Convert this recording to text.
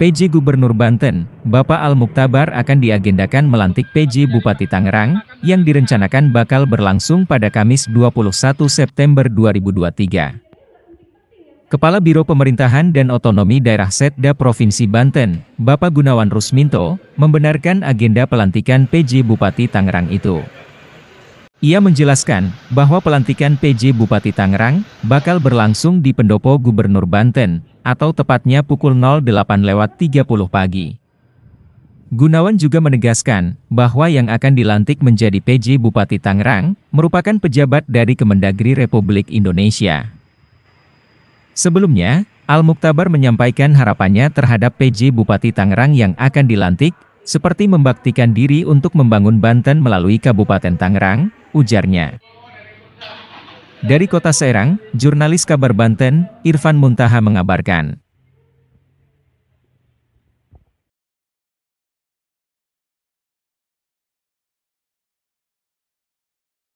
PJ Gubernur Banten, Bapak Al-Muktabar akan diagendakan melantik PJ Bupati Tangerang, yang direncanakan bakal berlangsung pada Kamis 21 September 2023. Kepala Biro Pemerintahan dan Otonomi Daerah Setda Provinsi Banten, Bapak Gunawan Rusminto, membenarkan agenda pelantikan PJ Bupati Tangerang itu. Ia menjelaskan bahwa pelantikan PJ Bupati Tangerang bakal berlangsung di Pendopo Gubernur Banten, atau tepatnya pukul 08.30 pagi. Gunawan juga menegaskan bahwa yang akan dilantik menjadi PJ Bupati Tangerang merupakan pejabat dari Kemendagri Republik Indonesia. Sebelumnya, Al Muktabar menyampaikan harapannya terhadap PJ Bupati Tangerang yang akan dilantik, seperti membaktikan diri untuk membangun Banten melalui Kabupaten Tangerang, ujarnya. Dari kota Serang, jurnalis kabar Banten, Irfan Muntaha mengabarkan.